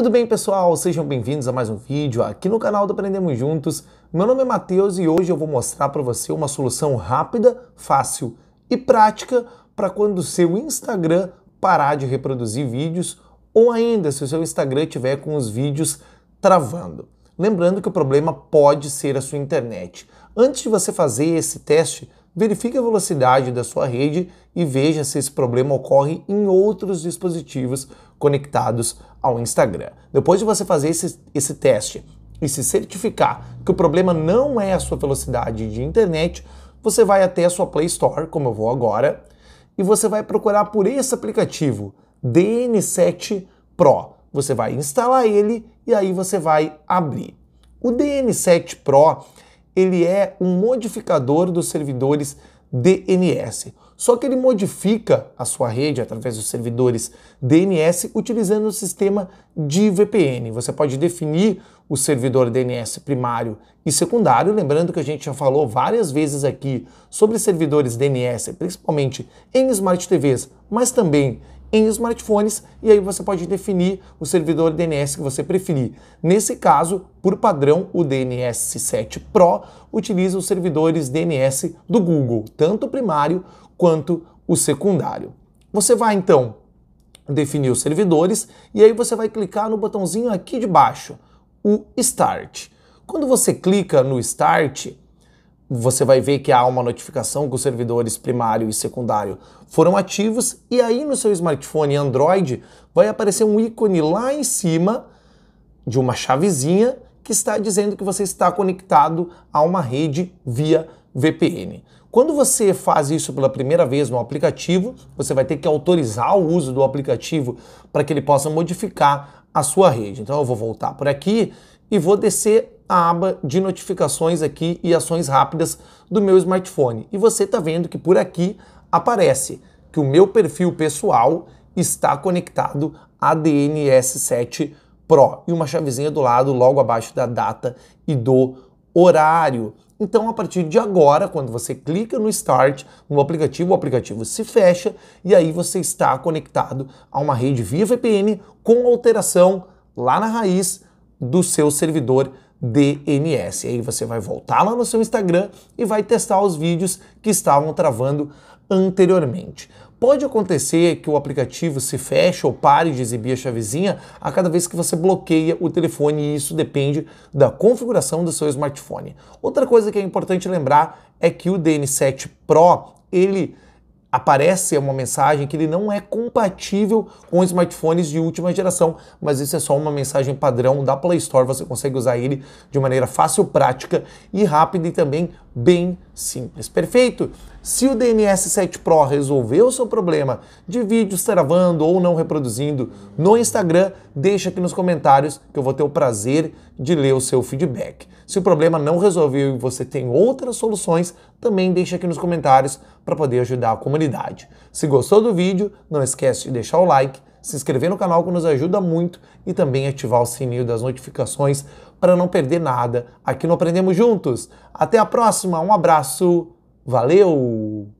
Tudo bem, pessoal? Sejam bem-vindos a mais um vídeo aqui no canal do Aprendemos Juntos. Meu nome é Matheus e hoje eu vou mostrar para você uma solução rápida, fácil e prática para quando o seu Instagram parar de reproduzir vídeos ou ainda se o seu Instagram tiver com os vídeos travando. Lembrando que o problema pode ser a sua internet. Antes de você fazer esse teste, verifique a velocidade da sua rede e veja se esse problema ocorre em outros dispositivos conectados ao Instagram. Depois de você fazer esse, esse teste e se certificar que o problema não é a sua velocidade de internet, você vai até a sua Play Store, como eu vou agora, e você vai procurar por esse aplicativo, DN7 Pro. Você vai instalar ele e aí você vai abrir. O DN7 Pro ele é um modificador dos servidores DNS. Só que ele modifica a sua rede através dos servidores DNS utilizando o sistema de VPN. Você pode definir o servidor DNS primário e secundário, lembrando que a gente já falou várias vezes aqui sobre servidores DNS, principalmente em smart TVs, mas também em smartphones e aí você pode definir o servidor DNS que você preferir. Nesse caso, por padrão, o DNS7 Pro utiliza os servidores DNS do Google, tanto o primário quanto o secundário. Você vai então definir os servidores e aí você vai clicar no botãozinho aqui de baixo, o Start. Quando você clica no Start, você vai ver que há uma notificação que os servidores primário e secundário foram ativos e aí no seu smartphone Android vai aparecer um ícone lá em cima de uma chavezinha que está dizendo que você está conectado a uma rede via VPN. Quando você faz isso pela primeira vez no aplicativo, você vai ter que autorizar o uso do aplicativo para que ele possa modificar a sua rede. Então eu vou voltar por aqui e vou descer a aba de notificações aqui e ações rápidas do meu smartphone. E você está vendo que por aqui aparece que o meu perfil pessoal está conectado a DNS7 Pro e uma chavezinha do lado logo abaixo da data e do horário. Então, a partir de agora, quando você clica no Start no aplicativo, o aplicativo se fecha e aí você está conectado a uma rede via VPN com alteração lá na raiz do seu servidor DNS. E aí você vai voltar lá no seu Instagram e vai testar os vídeos que estavam travando anteriormente. Pode acontecer que o aplicativo se feche ou pare de exibir a chavezinha a cada vez que você bloqueia o telefone, e isso depende da configuração do seu smartphone. Outra coisa que é importante lembrar é que o DN7 Pro ele aparece uma mensagem que ele não é compatível com smartphones de última geração, mas isso é só uma mensagem padrão da Play Store, você consegue usar ele de maneira fácil, prática e rápida e também Bem simples, perfeito? Se o DNS7 Pro resolveu o seu problema de vídeos travando ou não reproduzindo no Instagram, deixa aqui nos comentários que eu vou ter o prazer de ler o seu feedback. Se o problema não resolveu e você tem outras soluções, também deixa aqui nos comentários para poder ajudar a comunidade. Se gostou do vídeo, não esquece de deixar o like se inscrever no canal que nos ajuda muito e também ativar o sininho das notificações para não perder nada aqui no Aprendemos Juntos. Até a próxima, um abraço, valeu!